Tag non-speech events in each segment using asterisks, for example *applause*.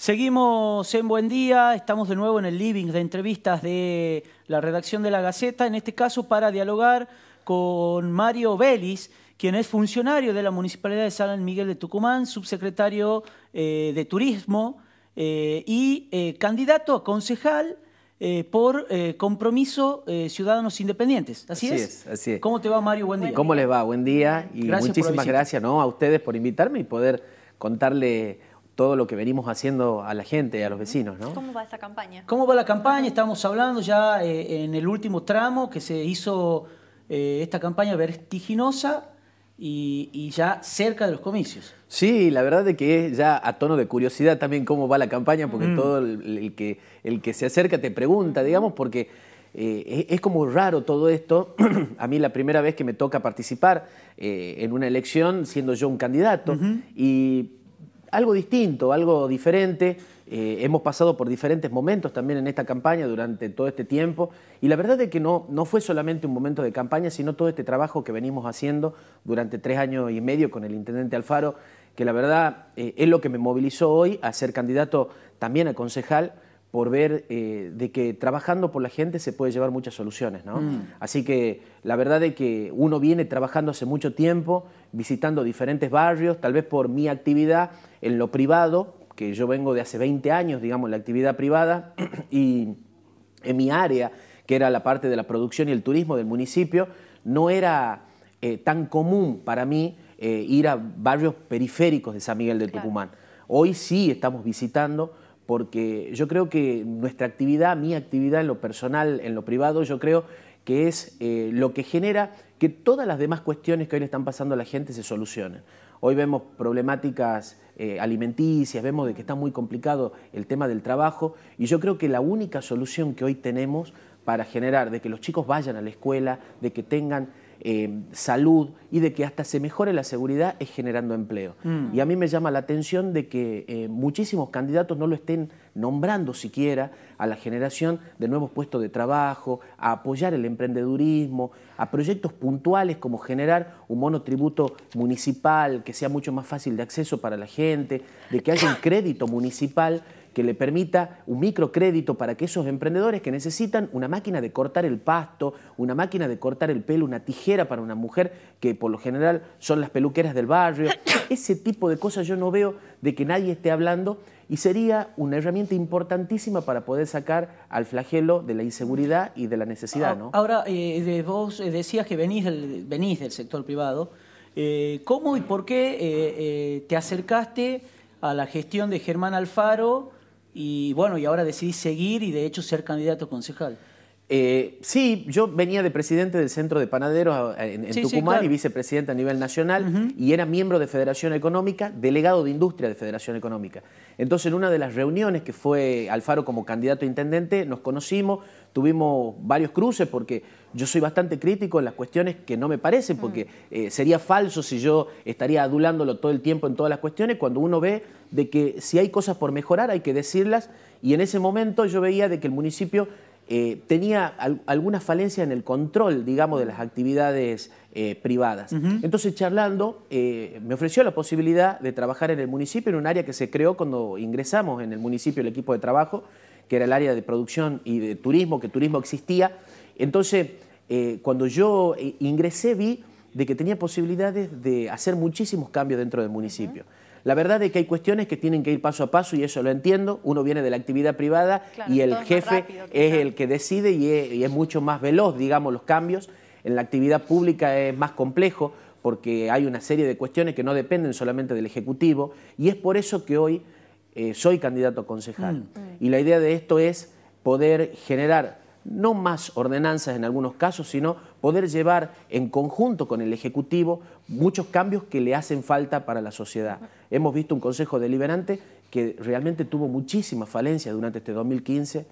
Seguimos en Buen Día, estamos de nuevo en el living de entrevistas de la redacción de la Gaceta, en este caso para dialogar con Mario Vélez, quien es funcionario de la Municipalidad de San Miguel de Tucumán, subsecretario eh, de Turismo eh, y eh, candidato a concejal por compromiso Ciudadanos Independientes. ¿Así, es? Así es. ¿Cómo te va, Mario? Buen día. ¿Cómo les va? Buen día y muchísimas gracias a ustedes por invitarme y poder contarle todo lo que venimos haciendo a la gente, a los vecinos. ¿no? ¿Cómo va esta campaña? ¿Cómo va la campaña? Estamos hablando ya eh, en el último tramo que se hizo eh, esta campaña vertiginosa y, ya cerca de los comicios. Sí, la verdad de que ya a tono de curiosidad también cómo va la campaña, porque mm. todo el, que, el que se acerca te pregunta, digamos, porque... Eh, es, como raro todo esto. *clears throat* a mí la primera vez que me toca participar en una elección siendo yo un candidato y algo distinto, algo diferente. Eh, hemos pasado por diferentes momentos también en esta campaña durante todo este tiempo y la verdad es que no, no fue solamente un momento de campaña, sino todo este trabajo que venimos haciendo durante tres años y medio con el intendente Alfaro, que la verdad eh, es lo que me movilizó hoy a ser candidato también a concejal por ver eh, de que trabajando por la gente se puede llevar muchas soluciones. Mm. Así que la verdad es que uno viene trabajando hace mucho tiempo, visitando diferentes barrios, tal vez por mi actividad en lo privado, que yo vengo de hace 20 años, digamos, la actividad privada, *clears throat* y en mi área, que era la parte de la producción y el turismo del municipio, no era eh, tan común para mí eh, ir a barrios periféricos de San Miguel de Tucumán. Hoy sí estamos visitando porque yo creo que nuestra actividad, mi actividad en lo personal, en lo privado, yo creo que es eh, lo que genera que todas las demás cuestiones que hoy le están pasando a la gente se solucionen. Hoy vemos problemáticas eh, alimenticias, vemos de que está muy complicado el tema del trabajo y yo creo que la única solución que hoy tenemos para generar de que los chicos vayan a la escuela, de que tengan eh, salud y de que hasta se mejore la seguridad es generando empleo. Mm. Y a mí me llama la atención de que eh, muchísimos candidatos no lo estén nombrando siquiera a la generación de nuevos puestos de trabajo, a apoyar el emprendedurismo, a proyectos puntuales como generar un monotributo municipal que sea mucho más fácil de acceso para la gente, de que haya un *coughs* crédito municipal que le permita un microcrédito para que esos emprendedores que necesitan una máquina de cortar el pasto, una máquina de cortar el pelo, una tijera para una mujer, que por lo general son las peluqueras del barrio, *coughs* ese tipo de cosas yo no veo de que nadie esté hablando y sería una herramienta importantísima para poder sacar al flagelo de la inseguridad y de la necesidad. Ahora, eh, vos eh, decías que venís del, venís del sector privado. Eh, ¿Cómo y por qué te acercaste a la gestión de Germán Alfaro y bueno, y ahora decidí seguir y de hecho ser candidato a concejal. Eh, sí, yo venía de presidente del Centro de Panaderos ah, ah, en, Tucumán y vicepresidente a nivel nacional y era miembro de Federación Económica, delegado de Industria de Federación Económica. Entonces, en una de las reuniones que fue Alfaro como candidato a intendente, nos conocimos, tuvimos varios cruces porque yo soy bastante crítico en las cuestiones que no me parecen, mm. porque eh, sería falso si yo estaría adulándolo todo el tiempo en todas las cuestiones, cuando uno ve de que si hay cosas por mejorar hay que decirlas y en ese momento yo veía de que el municipio eh, tenía alguna falencia en el control, digamos, de las actividades eh, privadas. Entonces, charlando, eh, me ofreció la posibilidad de trabajar en el municipio, en un área que se creó cuando ingresamos en el municipio el equipo de trabajo, que era el área de producción y de turismo, que turismo existía. Entonces, cuando yo ingresé vi de que tenía posibilidades de hacer muchísimos cambios dentro del municipio. La verdad es que hay cuestiones que tienen que ir paso a paso y eso lo entiendo. Uno viene de la actividad privada y el jefe es el que decide y es, mucho más veloz, digamos, los cambios. En la actividad pública es más complejo porque hay una serie de cuestiones que no dependen solamente del Ejecutivo y es por eso que hoy eh, soy candidato a concejal. Mm. Y la idea de esto es poder generar no más ordenanzas en algunos casos, sino poder llevar en conjunto con el Ejecutivo muchos cambios que le hacen falta para la sociedad. Hemos visto un Consejo Deliberante que realmente tuvo muchísimas falencias durante este 2015,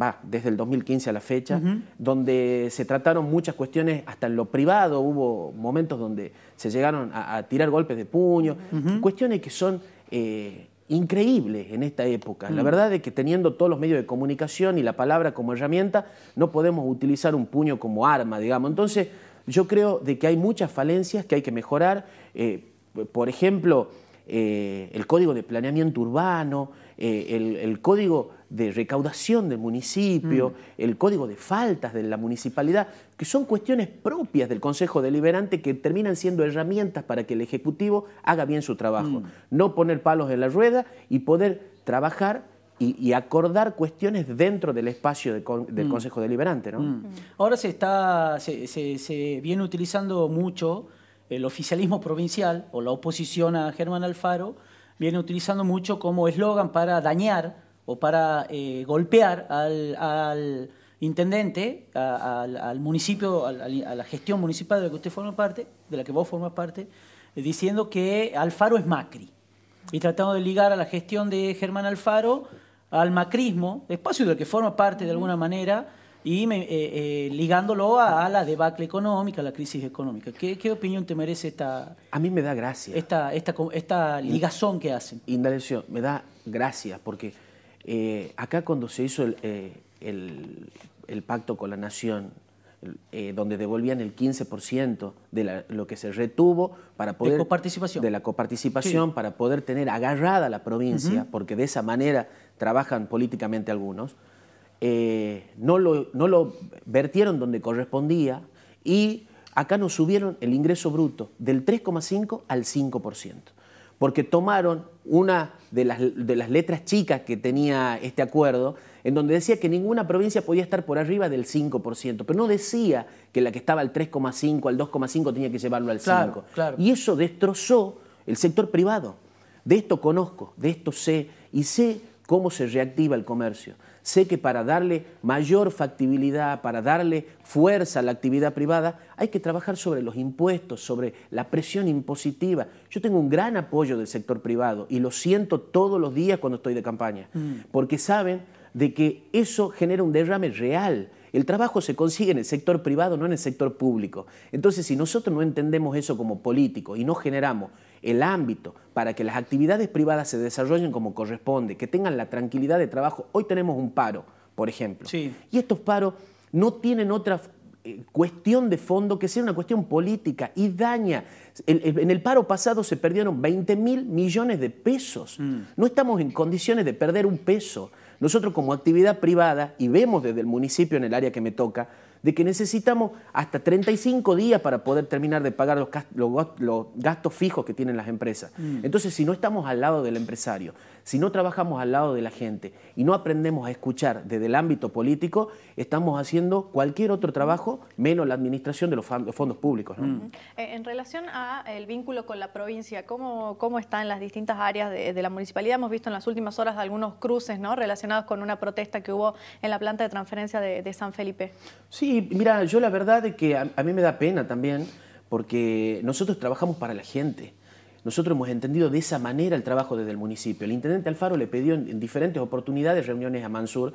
va, desde el 2015 a la fecha, donde se trataron muchas cuestiones, hasta en lo privado hubo momentos donde se llegaron a, tirar golpes de puño, cuestiones que son... Eh, Increíble en esta época. La mm. verdad es que teniendo todos los medios de comunicación y la palabra como herramienta, no podemos utilizar un puño como arma, digamos. Entonces, yo creo de que hay muchas falencias que hay que mejorar. Eh, por ejemplo, eh, el código de planeamiento urbano, eh, el, código de recaudación del municipio, mm. el código de faltas de la municipalidad, que son cuestiones propias del Consejo Deliberante que terminan siendo herramientas para que el Ejecutivo haga bien su trabajo. Mm. No poner palos en la rueda y poder trabajar y, acordar cuestiones dentro del espacio del mm. Consejo Deliberante. Ahora se, está, se, se viene utilizando mucho el oficialismo provincial o la oposición a Germán Alfaro, viene utilizando mucho como eslogan para dañar o para eh, golpear al, intendente, al, municipio, a, la gestión municipal de la que usted forma parte, de la que vos formas parte, eh, diciendo que Alfaro es Macri. Y tratando de ligar a la gestión de Germán Alfaro al macrismo, espacio del que forma parte de alguna manera, y eh, ligándolo a, la debacle económica, a la crisis económica. ¿Qué, opinión te merece esta... A mí me da gracia. Esta, esta ligazón que hacen. Indalecio, me da gracia, porque eh, acá cuando se hizo el, eh, pacto con la nación, eh, donde devolvían el 15% de lo que se retuvo para poder... De De la coparticipación, para poder tener agarrada la provincia, porque de esa manera trabajan políticamente algunos, no, lo, no lo vertieron donde correspondía y acá nos subieron el ingreso bruto del 3,5 al 5% porque tomaron una de las, de las, letras chicas que tenía este acuerdo, en donde decía que ninguna provincia podía estar por arriba del 5%, pero no decía que la que estaba al 3,5, al 2,5 tenía que llevarlo al 5. Y eso destrozó el sector privado. De esto conozco, de esto sé, y sé cómo se reactiva el comercio. Sé que para darle mayor factibilidad, para darle fuerza a la actividad privada, hay que trabajar sobre los impuestos, sobre la presión impositiva. Yo tengo un gran apoyo del sector privado y lo siento todos los días cuando estoy de campaña, mm. porque saben de que eso genera un derrame real el trabajo se consigue en el sector privado, no en el sector público. Entonces, si nosotros no entendemos eso como político y no generamos el ámbito para que las actividades privadas se desarrollen como corresponde, que tengan la tranquilidad de trabajo, hoy tenemos un paro, por ejemplo. Y estos paros no tienen otra eh, cuestión de fondo que sea una cuestión política y daña. en el paro pasado se perdieron 20 mil millones de pesos. Mm. No estamos en condiciones de perder un peso. Nosotros como actividad privada, y vemos desde el municipio en el área que me toca, de que necesitamos hasta 35 días para poder terminar de pagar los, gastos, fijos que tienen las empresas. Mm. Entonces, si no estamos al lado del empresario, si no trabajamos al lado de la gente y no aprendemos a escuchar desde el ámbito político, estamos haciendo cualquier otro trabajo menos la administración de los fondos públicos. Mm. Eh, en relación al vínculo con la provincia, ¿cómo, cómo están las distintas áreas de, la municipalidad? Hemos visto en las últimas horas algunos cruces ¿no? relacionados con una protesta que hubo en la planta de transferencia de, San Felipe. Sí, mira, yo la verdad es que a mí me da pena también porque nosotros trabajamos para la gente. Nosotros hemos entendido de esa manera el trabajo desde el municipio. El intendente Alfaro le pidió en, diferentes oportunidades reuniones a Mansur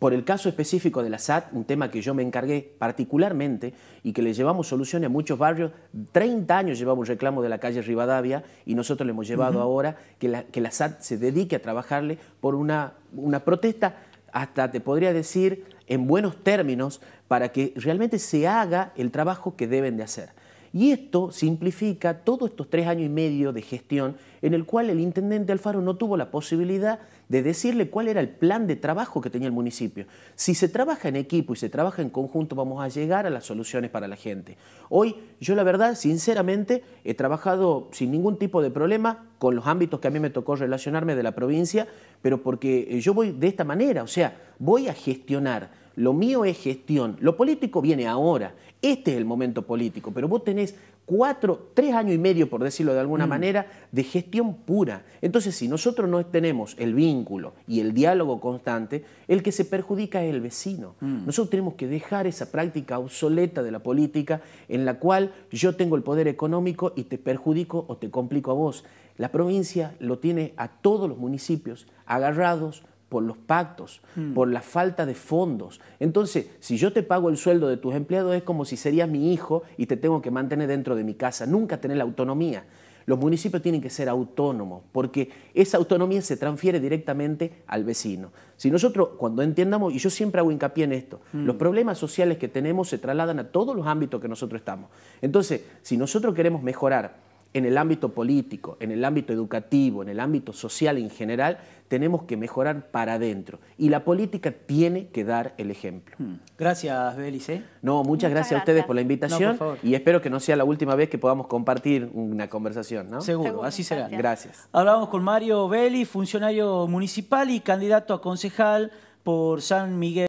por el caso específico de la SAT, un tema que yo me encargué particularmente y que le llevamos soluciones a muchos barrios. 30 años llevamos un reclamo de la calle Rivadavia y nosotros le hemos llevado ahora que la, que la SAT se dedique a trabajarle por una, una protesta, hasta te podría decir, en buenos términos, para que realmente se haga el trabajo que deben de hacer. Y esto simplifica todos estos tres años y medio de gestión en el cual el intendente Alfaro no tuvo la posibilidad de decirle cuál era el plan de trabajo que tenía el municipio. Si se trabaja en equipo y se trabaja en conjunto, vamos a llegar a las soluciones para la gente. Hoy, yo la verdad, sinceramente, he trabajado sin ningún tipo de problema con los ámbitos que a mí me tocó relacionarme de la provincia, pero porque eh, yo voy de esta manera, o sea, voy a gestionar lo mío es gestión, lo político viene ahora, este es el momento político, pero vos tenés cuatro, tres años y medio, por decirlo de alguna mm. manera, de gestión pura. Entonces, si nosotros no tenemos el vínculo y el diálogo constante, el que se perjudica es el vecino. Mm. Nosotros tenemos que dejar esa práctica obsoleta de la política en la cual yo tengo el poder económico y te perjudico o te complico a vos. La provincia lo tiene a todos los municipios agarrados, por los pactos, mm. por la falta de fondos. Entonces, si yo te pago el sueldo de tus empleados es como si serías mi hijo y te tengo que mantener dentro de mi casa, nunca tener la autonomía. Los municipios tienen que ser autónomos porque esa autonomía se transfiere directamente al vecino. Si nosotros, cuando entiendamos, y yo siempre hago hincapié en esto, mm. los problemas sociales que tenemos se trasladan a todos los ámbitos que nosotros estamos. Entonces, si nosotros queremos mejorar en el ámbito político, en el ámbito educativo, en el ámbito social en general, tenemos que mejorar para adentro. Y la política tiene que dar el ejemplo. Hmm. Gracias, Belice. No, muchas, gracias, a ustedes por la invitación y espero que no sea la última vez que podamos compartir una conversación, Seguro, así será. Gracias. gracias. Hablamos con Mario Beli, funcionario municipal y candidato a concejal por San Miguel.